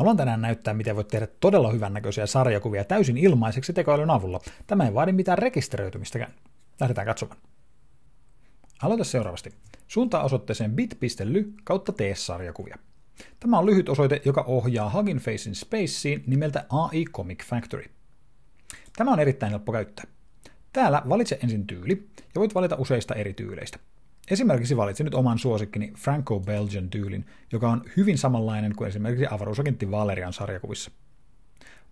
Haluan tänään näyttää, miten voit tehdä todella hyvän näköisiä sarjakuvia täysin ilmaiseksi tekoälyn avulla. Tämä ei vaadi mitään rekisteröitymistäkään. Lähdetään katsomaan. Aloita seuraavasti. Suuntaa osoitteeseen bit.ly kautta tee sarjakuvia Tämä on lyhyt osoite, joka ohjaa Hugging Facein Spaceen nimeltä AI Comic Factory. Tämä on erittäin helppo käyttää. Täällä valitse ensin tyyli ja voit valita useista eri tyyleistä. Esimerkiksi valitsin nyt oman suosikkini Franco Belgian tyylin, joka on hyvin samanlainen kuin esimerkiksi avaruusagentti Valerian sarjakuvissa.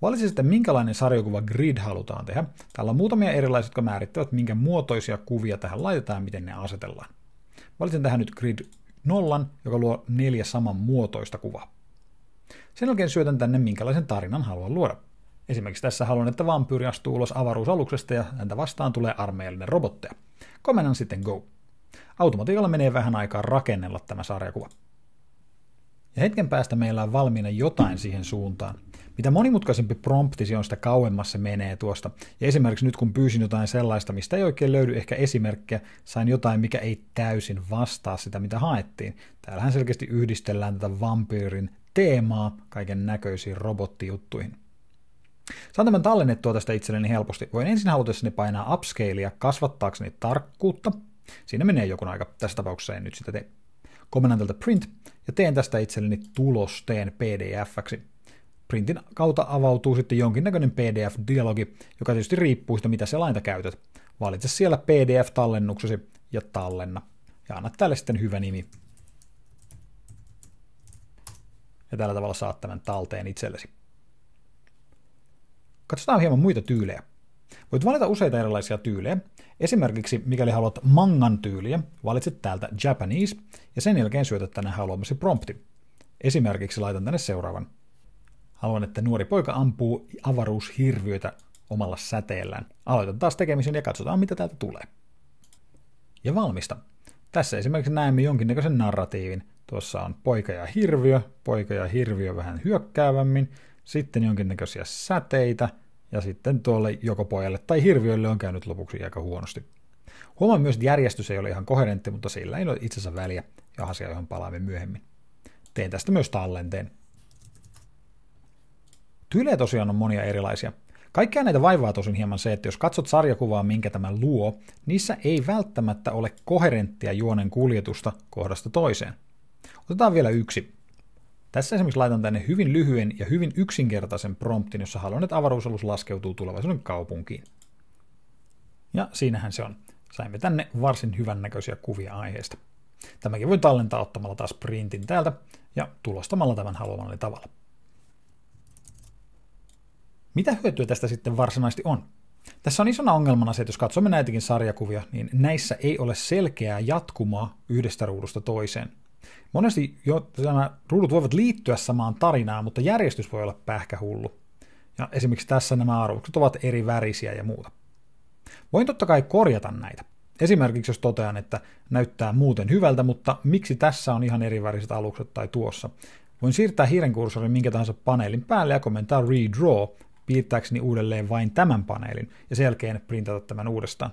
Valitsin sitten, minkälainen sarjakuva grid halutaan tehdä. Täällä on muutamia erilaisia, jotka määrittävät, minkä muotoisia kuvia tähän laitetaan ja miten ne asetellaan. Valitsen tähän nyt grid nollan, joka luo neljä saman muotoista kuvaa. Sen jälkeen syötän tänne, minkälaisen tarinan haluan luoda. Esimerkiksi tässä haluan, että vampyyri astuu ulos avaruusaluksesta ja häntä vastaan tulee armeijallinen robotteja. Komennan sitten Go. Automotiikalla menee vähän aikaa rakennella tämä sarjakuva. Ja hetken päästä meillä on valmiina jotain siihen suuntaan. Mitä monimutkaisempi promptisi on, sitä kauemmas se menee tuosta. Ja esimerkiksi nyt kun pyysin jotain sellaista, mistä ei oikein löydy ehkä esimerkkejä, sain jotain, mikä ei täysin vastaa sitä, mitä haettiin. Täällähän selkeästi yhdistellään tätä vampyyrin teemaa kaiken näköisiin robottijuttuihin. Saan tämän tallennettua tästä itselleni helposti. Voin ensin halutessani painaa upscalea kasvattaakseni tarkkuutta – Siinä menee joku aika. Tässä tapauksessa en nyt sitä tee. Komennan tältä print ja teen tästä itselleni tulosteen pdf-ksi. Printin kautta avautuu sitten jonkinnäköinen PDF-dialogi, joka tietysti riippuu siitä, mitä selainta käytät. Valitse siellä PDF-tallennuksesi ja tallenna. Ja anna tälle sitten hyvä nimi. Ja tällä tavalla saat tämän talteen itsellesi. Katsotaan hieman muita tyylejä. Voit valita useita erilaisia tyylejä. Esimerkiksi mikäli haluat mangan tyyliä, valitset täältä Japanese ja sen jälkeen syötät tänne haluamasi prompti. Esimerkiksi laitan tänne seuraavan. Haluan, että nuori poika ampuu avaruushirviötä omalla säteellään. Aloitan taas tekemisen ja katsotaan, mitä täältä tulee. Ja valmista. Tässä esimerkiksi näemme jonkinnäköisen narratiivin. Tuossa on poika ja hirviö, poika ja hirviö vähän hyökkäävämmin, sitten jonkinnäköisiä säteitä – ja sitten tuolle joko pojalle tai hirviölle on käynyt lopuksi aika huonosti. Huomaan myös, että järjestys ei ole ihan koherentti, mutta sillä ei ole itsensä väliä, ja asia, johon palaamme myöhemmin. Tein tästä myös tallenteen. Tyle tosiaan on monia erilaisia. Kaikkia näitä vaivaa tosin hieman se, että jos katsot sarjakuvaa, minkä tämä luo, niissä ei välttämättä ole koherenttia juonen kuljetusta kohdasta toiseen. Otetaan vielä yksi. Tässä esimerkiksi laitan tänne hyvin lyhyen ja hyvin yksinkertaisen promptin, jossa haluan, että avaruusalus laskeutuu tulevaisuuden kaupunkiin. Ja siinähän se on. Saimme tänne varsin hyvän näköisiä kuvia aiheesta. Tämäkin voi tallentaa ottamalla taas printin täältä ja tulostamalla tämän haluamalla tavalla. Mitä hyötyä tästä sitten varsinaisesti on? Tässä on isona ongelmana se, että jos katsomme näitäkin sarjakuvia, niin näissä ei ole selkeää jatkumaa yhdestä ruudusta toiseen. Monesti jo nämä ruudut voivat liittyä samaan tarinaan, mutta järjestys voi olla pähkähullu. Ja esimerkiksi tässä nämä arvokset ovat eri värisiä ja muuta. Voin totta kai korjata näitä. Esimerkiksi jos totean, että näyttää muuten hyvältä, mutta miksi tässä on ihan eri väriset alukset tai tuossa. Voin siirtää hiirenkursorin minkä tahansa paneelin päälle ja komentaa Redraw piirtääkseni uudelleen vain tämän paneelin ja sen jälkeen printata tämän uudestaan.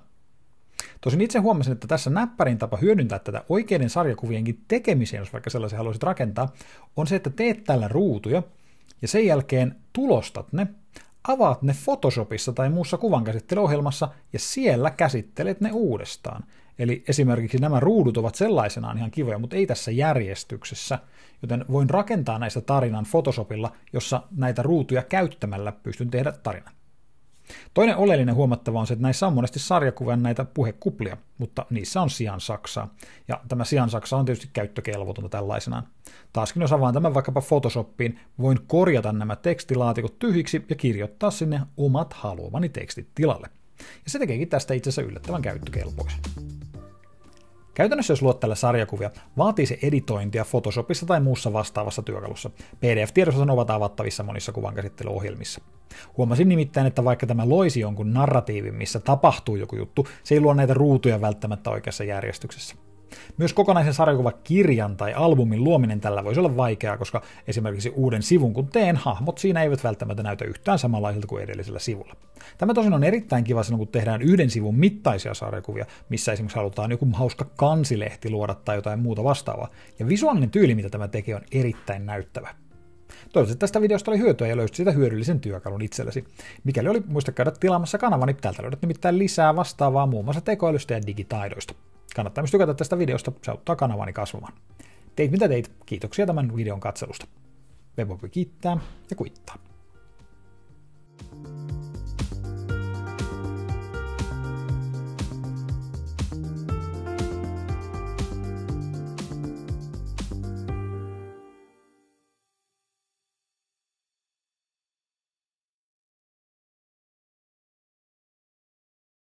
Tosin itse huomasin, että tässä näppärin tapa hyödyntää tätä oikeiden sarjakuvienkin tekemiseen, jos vaikka sellaisen haluaisit rakentaa, on se, että teet tällä ruutuja ja sen jälkeen tulostat ne, avaat ne Photoshopissa tai muussa kuvankäsittelyohjelmassa ja siellä käsittelet ne uudestaan. Eli esimerkiksi nämä ruudut ovat sellaisenaan ihan kivoja, mutta ei tässä järjestyksessä, joten voin rakentaa näistä tarinan Photoshopilla, jossa näitä ruutuja käyttämällä pystyn tehdä tarinan. Toinen oleellinen huomattava on se, että näissä on monesti sarjakuvan näitä puhekuplia, mutta niissä on sian saksaa. Ja tämä sian saksa on tietysti käyttökelvotonta tällaisenaan. Taaskin jos avaan tämän vaikkapa Photoshopiin, voin korjata nämä tekstilaatikot tyhjiksi ja kirjoittaa sinne omat haluamani tekstit tilalle. Ja se tekeekin tästä itse asiassa yllättävän käyttökelpoisen. Käytännössä jos luot tällä sarjakuvia, vaatii se editointia Photoshopissa tai muussa vastaavassa työkalussa. PDF-tiedostot ovat avattavissa monissa kuvankäsittelyohjelmissa. Huomasin nimittäin, että vaikka tämä loisi jonkun narratiivin, missä tapahtuu joku juttu, se ei luo näitä ruutuja välttämättä oikeassa järjestyksessä. Myös kokonaisen kirjan tai albumin luominen tällä voisi olla vaikeaa, koska esimerkiksi uuden sivun kun teen, hahmot siinä eivät välttämättä näytä yhtään samanlaisilta kuin edellisellä sivulla. Tämä tosin on erittäin kiva silloin, kun tehdään yhden sivun mittaisia sarjakuvia, missä esimerkiksi halutaan joku hauska kansilehti luoda tai jotain muuta vastaavaa. Ja visuaalinen tyyli, mitä tämä tekee, on erittäin näyttävä. Toivottavasti tästä videosta oli hyötyä ja löysit sitä hyödyllisen työkalun itsellesi. Mikäli oli, muista käydä tilaamassa kanavani, niin täältä löydät nimittäin lisää vastaavaa muun muassa tekoälystä ja digitaidoista. Kannattaa myös tykätä tästä videosta, se auttaa kanavani kasvamaan. Teit mitä teit, kiitoksia tämän videon katselusta. Webopi kiittää ja kuittaa.